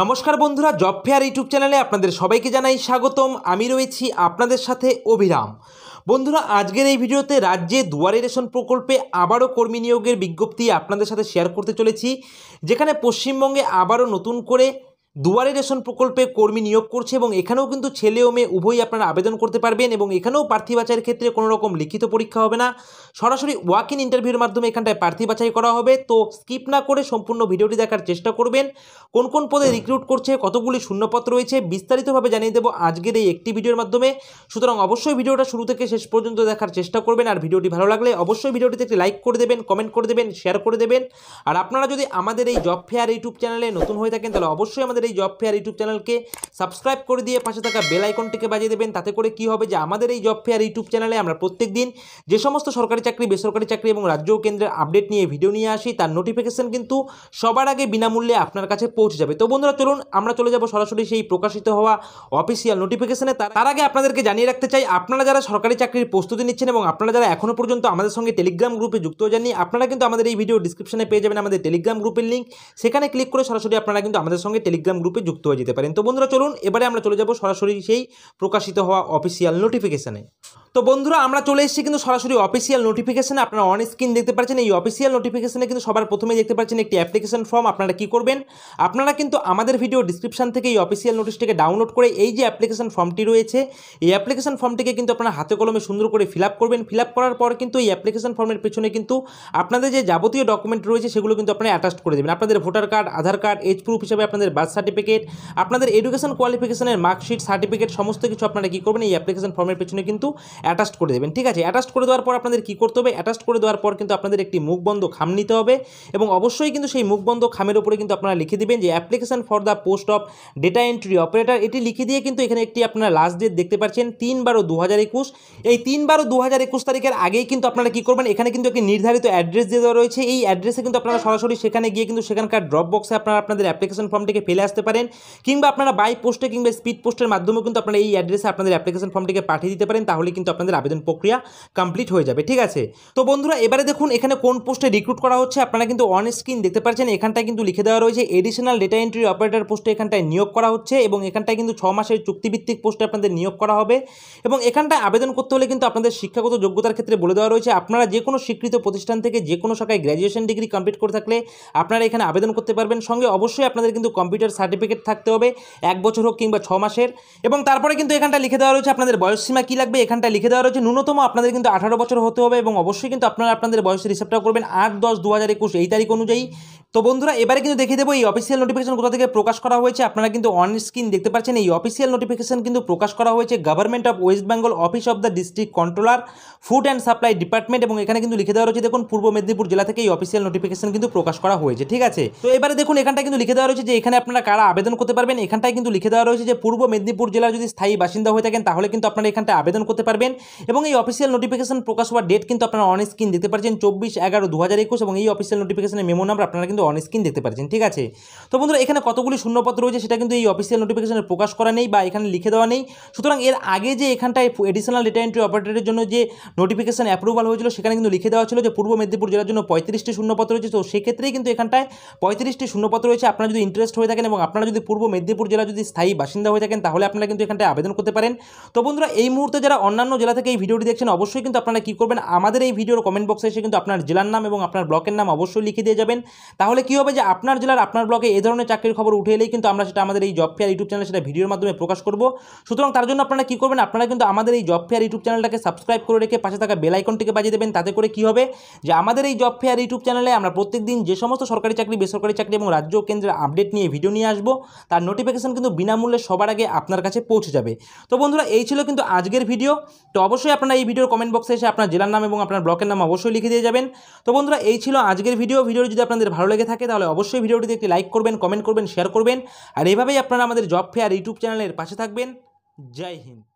নমস্কার বন্ধুরা job fair YouTube চ্যানেলে আপনাদের সবাইকে জানাই স্বাগতম আমি রয়েছি আপনাদের সাথে অভিরাম বন্ধুরা আজকের এই ভিডিওতে রাজ্যে দুয়ারে রেশন প্রকল্পে আবারও কর্মী নিয়োগের বিজ্ঞপ্তি আপনাদের সাথে শেয়ার করতে চলেছি যেখানে পশ্চিমবঙ্গে আবারও নতুন করে দুয়ারে রেশন প্রকল্পে কর্মী নিয়োগ করছে এবং এখানেও কিন্তু ছেলে ও মেয়ে উভয়ই আপনারা আবেদন করতে পারবেন এবং এখানেও প্রার্থী বাছাইয়ের ক্ষেত্রে কোনো রকম লিখিত পরীক্ষা হবে না সরাসরি ওয়াক ইন ইন্টারভিউর মাধ্যমে এখানটায় প্রার্থী বাছাই করা হবে তো স্কিপ না করে সম্পূর্ণ ভিডিওটি দেখার চেষ্টা করবেন কোন কোন পদে রিক্রুট করছে কতগুলি শূন্যপত্র রয়েছে বিস্তারিতভাবে জানিয়ে দেবো আজকের এই একটি ভিডিওর মাধ্যমে সুতরাং অবশ্যই ভিডিওটা শুরু থেকে শেষ পর্যন্ত দেখার চেষ্টা করবেন আর ভিডিওটি ভালো লাগলে অবশ্যই ভিডিওটিতে একটি লাইক করে দেবেন কমেন্ট করে দেবেন শেয়ার করে দেবেন আর আপনারা যদি আমাদের এই জব ফেয়ার ইউটিউব চ্যানেলে নতুন হয়ে থাকেন তাহলে অবশ্যই আমাদের আমাদের এই জব ফেয়ার ইউটিউব চ্যানেলকে সাবস্ক্রাইব করে দিয়ে পাশে থাকা বেল আইকনটিকে বাজিয়ে দেবেন তাতে করে কি হবে যে আমাদের এই জব ফেয়ার ইউটিউব চ্যানেলে আমরা প্রত্যেক দিন যে সমস্ত সরকারি চাকরি বেসরকারি চাকরি এবং রাজ্য ও কেন্দ্রের আপডেট নিয়ে ভিডিও নিয়ে আসি তার নোটিফিকেশন কিন্তু সবার আগে বিনামূল্যে আপনার কাছে পৌঁছে যাবে তো বন্ধুরা চলুন আমরা চলে যাব সরাসরি সেই প্রকাশিত হওয়া অফিসিয়াল নোটিফিকেশনে তার আগে আপনাদেরকে জানিয়ে রাখতে চাই আপনারা যারা সরকারি চাকরির প্রস্তুতি নিচ্ছেন এবং আপনারা যারা এখনও পর্যন্ত আমাদের সঙ্গে টেলিগ্রাম গ্রুপে যুক্ত হয়ে যাননি আপনারা কিন্তু আমাদের এই ভিডিও ডিসক্রিপশনে পেয়ে যাবেন আমাদের টেলিগ্রাম গ্রুপের লিঙ্ক সেখানে ক্লিক করে সরাসরি আপনারা কিন্তু আমাদের সঙ্গে টেলিগ্রাম টেলিগ্রাম গ্রুপে যুক্ত হয়ে যেতে পারেন তো বন্ধুরা চলুন এবারে আমরা চলে যাব সরাসরি সেই প্রকাশিত হওয়া অফিসিয়াল নোটিফিকেশানে তো বন্ধুরা আমরা চলে এসেছি কিন্তু সরাসরি অফিসিয়াল নোটিফিকেশানে আপনারা অন স্ক্রিন দেখতে পাচ্ছেন এই অফিসিয়াল নোটিফিকেশানে কিন্তু সবার প্রথমে দেখতে পাচ্ছেন একটি অ্যাপ্লিকেশন ফর্ম আপনারা কি করবেন আপনারা কিন্তু আমাদের ভিডিও ডিসক্রিপশান থেকে এই অফিসিয়াল নোটিশটিকে ডাউনলোড করে এই যে অ্যাপ্লিকেশন ফর্মটি রয়েছে এই অ্যাপ্লিকেশন ফর্মটিকে কিন্তু আপনারা হাতে কলমে সুন্দর করে ফিল করবেন ফিল করার পর কিন্তু এই অ্যাপ্লিকেশন ফর্মের পিছনে কিন্তু আপনাদের যে যাবতীয় ডকুমেন্ট রয়েছে সেগুলো কিন্তু আপনারা অ্যাটাচ করে দেবেন আপনাদের voter card Aadhaar card age proof হিসেবে আপনাদের বার্থ সার্টিফিকেট আপনাদের এডুকেশন কোয়ালিফিকেশনের মার্কশিট সার্টিফিকেট সমস্ত কিছু আপনারা কী করবেন এই অ্যাপ্লিকেশন ফর্মের পিছনে কিন্তু অ্যাটাচ করে দেবেন ঠিক আছে অ্যাটাচ করে দেওয়ার পর আপনাদের কি করতে হবে অ্যাটাচ করে দেওয়ার পর কিন্তু আপনাদের একটি মুখবন্ধ খাম নিতে হবে এবং অবশ্যই কিন্তু সেই মুখবন্ধ খামের উপরে কিন্তু আপনারা লিখে দেবেন যে application for the post of data entry operator এটি লিখে দিয়ে কিন্তু এখানে একটি আপনারা লাস্ট ডেট দেখতে পাচ্ছেন তিন বারো দু হাজার একুশ এই তিন বারো দু হাজার একুশ তারিখের আগেই কিন্তু আপনারা কি করবেন এখানে কিন্তু একটি নির্ধারিত অ্যাড্রেস দিয়ে দেওয়া রয়েছে এই অ্যাড্রেসে কিন্তু আপনারা সরাসরি সেখানে গিয়ে কিন্তু সেখানকার ড্রপ বক্সে আপনারা আপনাদের অ্যাপ্লিকেশন ফর্মটিকে ফেলে আসতে পারেন কিংবা আপনারা বাই পোস্টে কিংবা স্পিড পোস্টের মাধ্যমে কিন্তু আপনারা এই অ্যাড্রেসে আপনাদের অ্যাপ্লিকেশন ফর্মটিকে পাঠিয়ে দিতে পারেন তাহলে কিন্তু আপনাদের আবেদন প্রক্রিয়া কমপ্লিট হয়ে যাবে ঠিক আছে তো বন্ধুরা এবারে দেখুন এখানে কোন পোস্টে রিক্রুট করা হচ্ছে আপনারা কিন্তু অন স্ক্রিন দেখতে পাচ্ছেন এখানটায় কিন্তু লিখে দেওয়া রয়েছে এডিশনাল ডেটা এন্ট্রি অপারেটর পোস্টে এখানটায় নিয়োগ করা হচ্ছে এবং এখানটায় কিন্তু ছ মাসের চুক্তিভিত্তিক পোস্টে আপনাদের নিয়োগ করা হবে এবং এখানটায় আবেদন করতে হলে কিন্তু আপনাদের শিক্ষাগত যোগ্যতার ক্ষেত্রে বলে দেওয়া রয়েছে আপনারা যে কোনো স্বীকৃত প্রতিষ্ঠান থেকে যে কোনো শাখায় গ্র্যাজুয়েশন ডিগ্রি কমপ্লিট করে থাকলে আপনারা এখানে আবেদন করতে পারবেন সঙ্গে অবশ্যই আপনাদের কিন্তু কম্পিউটার সার্টিফিকেট থাকতে হবে এক বছর হোক কিংবা ছ মাসের এবং তারপরে কিন্তু এখানটা লিখে দেওয়া রয়েছে আপনাদের বয়সসীমা কী লাগবে এখানটা লিখে লিখে দেওয়া রয়েছে ন্যূনতম আপনাদের কিন্তু আঠারো বছর হতে হবে এবং অবশ্যই কিন্তু আপনারা আপনাদের বয়সের হিসাবটা করবেন আট দশ দু হাজার একুশ এই তারিখ অনুযায়ী তো বন্ধুরা এবারে কিন্তু দেখে দেবো এই অফিসিয়াল নোটিফিকেশন কোথা থেকে প্রকাশ করা হয়েছে আপনারা কিন্তু অন স্ক্রিন দেখতে পাচ্ছেন এই অফিসিয়াল নোটিফিকেশন কিন্তু প্রকাশ করা হয়েছে government of West Bengal office of the district controller food and supply department এবং এখানে কিন্তু লিখে দেওয়া রয়েছে দেখুন পূর্ব মেদিনীপুর জেলা থেকে এই অফিসিয়াল নোটিফিকেশন কিন্তু প্রকাশ করা হয়েছে ঠিক আছে তো এবারে দেখুন এখানটা কিন্তু লিখে দেওয়া রয়েছে যে এখানে আপনারা কারা আবেদন করতে পারবেন এখানটায় কিন্তু লিখে দেওয়া রয়েছে যে পূর্ব মেদিনীপুর জেলার যদি স্থায়ী বাসিন্দা হয়ে থাকেন তাহলে কিন্তু আপনারা এখানটা আবেদন করতে পারবেন এবং এই অফিসিয়াল নোটিফিকেশন প্রকাশ হওয়ার ডেট কিন্তু আপনারা অন স্ক্রিন দেখতে পাচ্ছেন চব্বিশ এগারো দু এবং এই অফিসিয়াল নোটিফিকেশনের মেমো নাম্বার আপনারা কিন্তু অন স্ক্রিন দেখতে পাচ্ছেন ঠিক আছে তো বন্ধুরা এখানে কতগুলি শূন্যপদ রয়েছে সেটা কিন্তু এই অফিসিয়াল নোটিফিকেশনে প্রকাশ করা নেই বা এখানে লিখে দেওয়া নেই সুতরাং এর আগে যে এখানটায় এডিশনাল ডেটা এন্ট্রি অপারেটরের জন্য যে নোটিফিকেশন অ্যাপ্রুভাল হয়েছিল সেখানে কিন্তু লিখে দেওয়া ছিল যে পূর্ব মেদিনীপুর জেলার জন্য পঁয়ত্রিশটি শূন্যপদ রয়েছে তো সেক্ষেত্রেই কিন্তু এখানটায় পঁয়ত্রিশটি শূন্যপদ রয়েছে আপনারা যদি ইন্টারেস্ট হয়ে থাকেন এবং আপনারা যদি পূর্ব মেদিনীপুর জেলা যদি স্থায়ী বাসিন্দা হয়ে থাকেন তাহলে আপনারা কিন্তু এখানটায় আবেদন করতে পারেন তো বন্ধুরা এই মুহূর্তে যারা অন্যান্য জেলা থেকে এই ভিডিওটি দেখছেন অবশ্যই কিন্তু আপনারা কী করবেন আমাদের এই ভিডিওর কমেন্ট বক্সে এসে কিন্তু আপনার জেলার নাম এবং আপনার ব্লকের নাম অবশ্যই লিখে দিয়ে যাবেন তাহলে তাহলে কী হবে যে আপনার জেলার আপনার ব্লকে এই ধরনের চাকরির খবর উঠে এলেই কিন্তু আমরা সেটা আমাদের এই জব ফেয়ার ইউটিউব চ্যানেলে সেটা ভিডিওর মাধ্যমে প্রকাশ করব সুতরাং তার জন্য আপনারা কী করবেন আপনারা কিন্তু আমাদের এই জব ফেয়ার ইউটিউব চ্যানেলটাকে সাবস্ক্রাইব করে রেখে পাশে থাকা বেল আইকনটিকে বাজিয়ে দেবেন তাতে করে কী হবে যে আমাদের এই জব ফেয়ার ইউটিউব চ্যানেলে আমরা প্রত্যেক দিন যে সমস্ত সরকারি চাকরি বেসরকারি চাকরি এবং রাজ্য কেন্দ্রের আপডেট নিয়ে ভিডিও নিয়ে আসবো তার নোটিফিকেশন কিন্তু বিনামূল্যে সবার আগে আপনার কাছে পৌঁছে যাবে তো বন্ধুরা এই ছিল কিন্তু আজকের ভিডিও তো অবশ্যই আপনারা এই ভিডিওর কমেন্ট বক্সে এসে আপনার জেলার নাম এবং আপনার ব্লকের নাম অবশ্যই লিখে দিয়ে যাবেন তো বন্ধুরা এই ছিল আজকের ভিডিও ভিডিও যদি আপনাদের ভালো লাগে লেগে থাকে তাহলে অবশ্যই ভিডিওটিতে একটি লাইক করবেন কমেন্ট করবেন শেয়ার করবেন আর এভাবেই আপনারা আমাদের জব ফেয়ার ইউটিউব চ্যানেলের পাশে থাকবেন জয় হিন্দ